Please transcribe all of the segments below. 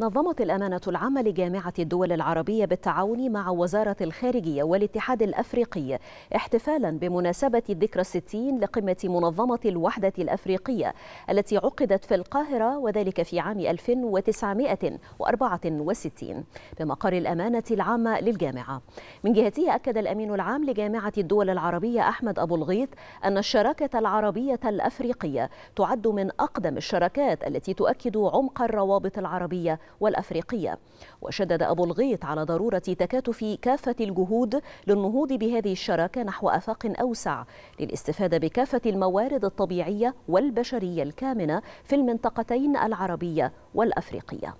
نظمت الأمانة العامة لجامعة الدول العربية بالتعاون مع وزارة الخارجية والاتحاد الأفريقي احتفالا بمناسبة الذكرى الستين لقمة منظمة الوحدة الأفريقية التي عقدت في القاهرة وذلك في عام 1964 بمقر الأمانة العامة للجامعة من جهته أكد الأمين العام لجامعة الدول العربية أحمد أبو الغيط أن الشراكة العربية الأفريقية تعد من أقدم الشراكات التي تؤكد عمق الروابط العربية والأفريقية وشدد أبو الغيط على ضرورة تكاتف كافة الجهود للنهوض بهذه الشراكة نحو أفاق أوسع للاستفادة بكافة الموارد الطبيعية والبشرية الكامنة في المنطقتين العربية والأفريقية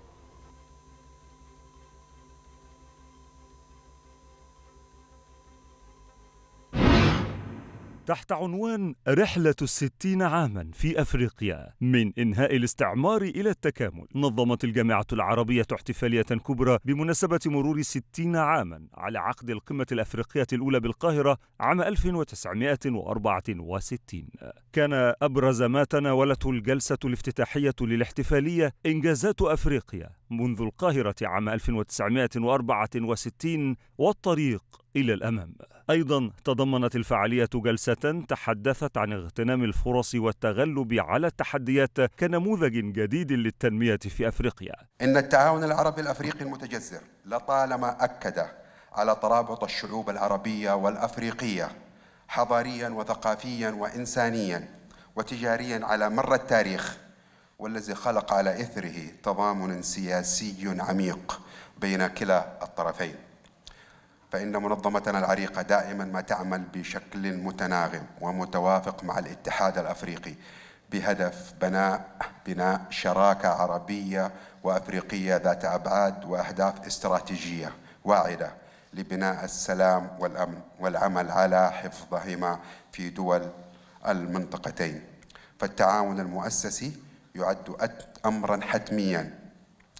تحت عنوان رحلة الستين عاما في أفريقيا من إنهاء الاستعمار إلى التكامل نظمت الجامعة العربية احتفالية كبرى بمناسبة مرور ستين عاما على عقد القمة الأفريقية الأولى بالقاهرة عام 1964 كان أبرز ما تناولته الجلسة الافتتاحية للاحتفالية إنجازات أفريقيا منذ القاهرة عام 1964 والطريق إلى الأمام أيضا تضمنت الفعالية جلسة تحدثت عن اغتنام الفرص والتغلب على التحديات كنموذج جديد للتنمية في أفريقيا إن التعاون العربي الأفريقي المتجذر لطالما أكد على ترابط الشعوب العربية والأفريقية حضاريا وثقافيا وإنسانيا وتجاريا على مر التاريخ والذي خلق على إثره تضامن سياسي عميق بين كلا الطرفين فإن منظمتنا العريقة دائما ما تعمل بشكل متناغم ومتوافق مع الاتحاد الأفريقي بهدف بناء بناء شراكة عربية وأفريقية ذات أبعاد وأهداف استراتيجية واعدة لبناء السلام والأمن والعمل على حفظهما في دول المنطقتين فالتعاون المؤسسي يعد امرا حتميا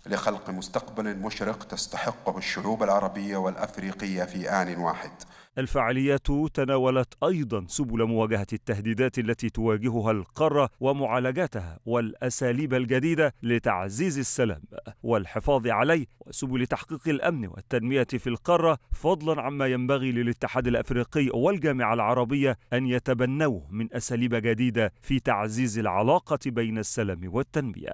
لخلق مستقبل مشرق تستحقه الشعوب العربيه والافريقيه في ان واحد الفعاليات تناولت أيضا سبل مواجهة التهديدات التي تواجهها القارة ومعالجتها والأساليب الجديدة لتعزيز السلام والحفاظ عليه وسبل تحقيق الأمن والتنمية في القارة فضلا عما ينبغي للاتحاد الأفريقي والجامعة العربية أن يتبنوه من أساليب جديدة في تعزيز العلاقة بين السلام والتنمية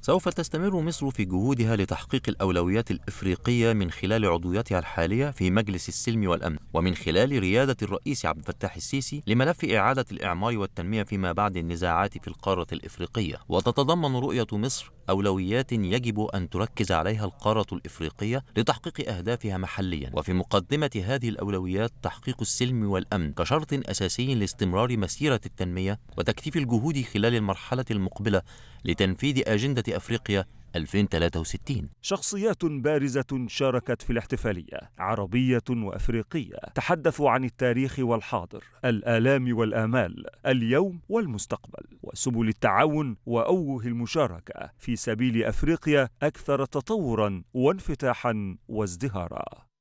سوف تستمر مصر في جهودها لتحقيق الأولويات الإفريقية من خلال عضويتها الحالية في مجلس السلم والأمن ومن خلال ريادة الرئيس عبد الفتاح السيسي لملف إعادة الإعمار والتنمية فيما بعد النزاعات في القارة الإفريقية وتتضمن رؤية مصر أولويات يجب أن تركز عليها القارة الإفريقية لتحقيق أهدافها محليا وفي مقدمة هذه الأولويات تحقيق السلم والأمن كشرط أساسي لاستمرار مسيرة التنمية وتكثيف الجهود خلال المرحلة المقبلة لتنفيذ أجندة أفريقيا 2063 شخصيات بارزة شاركت في الاحتفالية عربية وأفريقية تحدثوا عن التاريخ والحاضر الآلام والآمال اليوم والمستقبل وسبل التعاون وأوه المشاركة في سبيل أفريقيا أكثر تطورا وانفتاحا وازدهارا